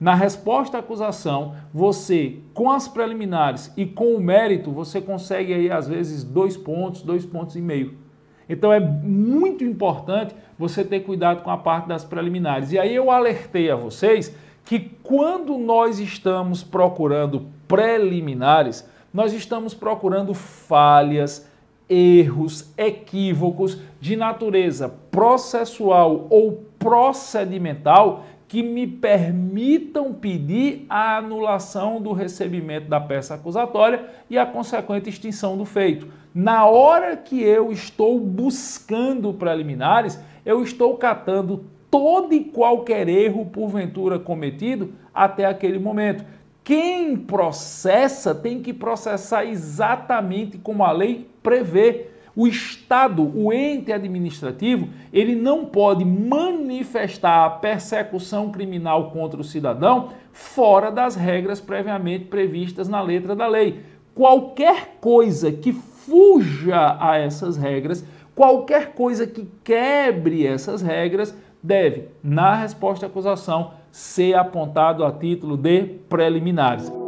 Na resposta à acusação, você, com as preliminares e com o mérito, você consegue aí, às vezes, dois pontos, dois pontos e meio. Então é muito importante você ter cuidado com a parte das preliminares. E aí eu alertei a vocês que quando nós estamos procurando preliminares, nós estamos procurando falhas, erros, equívocos de natureza processual ou procedimental que me permitam pedir a anulação do recebimento da peça acusatória e a consequente extinção do feito. Na hora que eu estou buscando preliminares, eu estou catando todo e qualquer erro porventura cometido até aquele momento. Quem processa tem que processar exatamente como a lei prevê. O Estado, o ente administrativo, ele não pode manifestar a persecução criminal contra o cidadão fora das regras previamente previstas na letra da lei. Qualquer coisa que fuja a essas regras, qualquer coisa que quebre essas regras, deve, na resposta à acusação, ser apontado a título de preliminares.